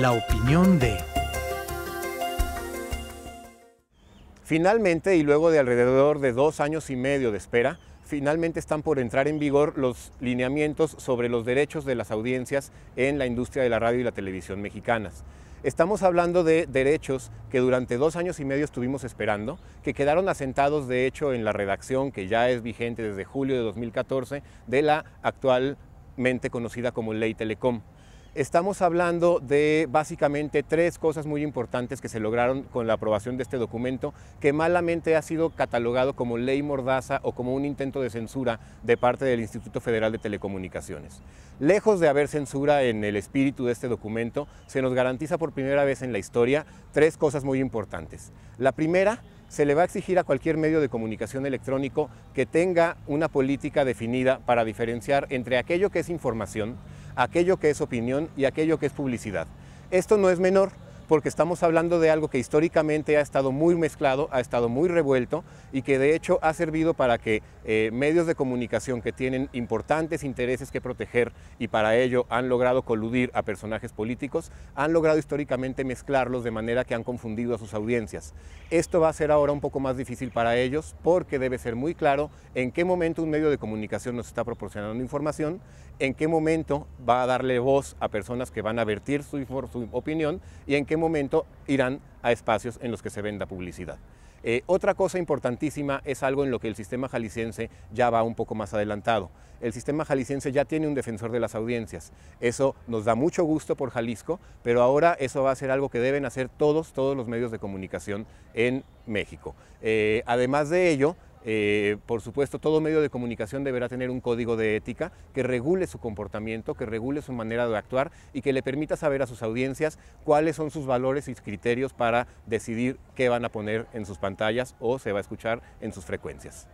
la opinión de... Finalmente, y luego de alrededor de dos años y medio de espera, finalmente están por entrar en vigor los lineamientos sobre los derechos de las audiencias en la industria de la radio y la televisión mexicanas. Estamos hablando de derechos que durante dos años y medio estuvimos esperando, que quedaron asentados de hecho en la redacción que ya es vigente desde julio de 2014 de la actualmente conocida como Ley Telecom. Estamos hablando de básicamente tres cosas muy importantes que se lograron con la aprobación de este documento, que malamente ha sido catalogado como ley mordaza o como un intento de censura de parte del Instituto Federal de Telecomunicaciones. Lejos de haber censura en el espíritu de este documento, se nos garantiza por primera vez en la historia tres cosas muy importantes. La primera, se le va a exigir a cualquier medio de comunicación electrónico que tenga una política definida para diferenciar entre aquello que es información, aquello que es opinión y aquello que es publicidad. Esto no es menor porque estamos hablando de algo que históricamente ha estado muy mezclado, ha estado muy revuelto y que de hecho ha servido para que eh, medios de comunicación que tienen importantes intereses que proteger y para ello han logrado coludir a personajes políticos, han logrado históricamente mezclarlos de manera que han confundido a sus audiencias. Esto va a ser ahora un poco más difícil para ellos porque debe ser muy claro en qué momento un medio de comunicación nos está proporcionando información, en qué momento va a darle voz a personas que van a vertir su, su opinión y en qué momento irán a espacios en los que se venda publicidad. Eh, otra cosa importantísima es algo en lo que el sistema jalisciense ya va un poco más adelantado. El sistema jalisciense ya tiene un defensor de las audiencias. Eso nos da mucho gusto por Jalisco, pero ahora eso va a ser algo que deben hacer todos, todos los medios de comunicación en México. Eh, además de ello, eh, por supuesto, todo medio de comunicación deberá tener un código de ética que regule su comportamiento, que regule su manera de actuar y que le permita saber a sus audiencias cuáles son sus valores y criterios para decidir qué van a poner en sus pantallas o se va a escuchar en sus frecuencias.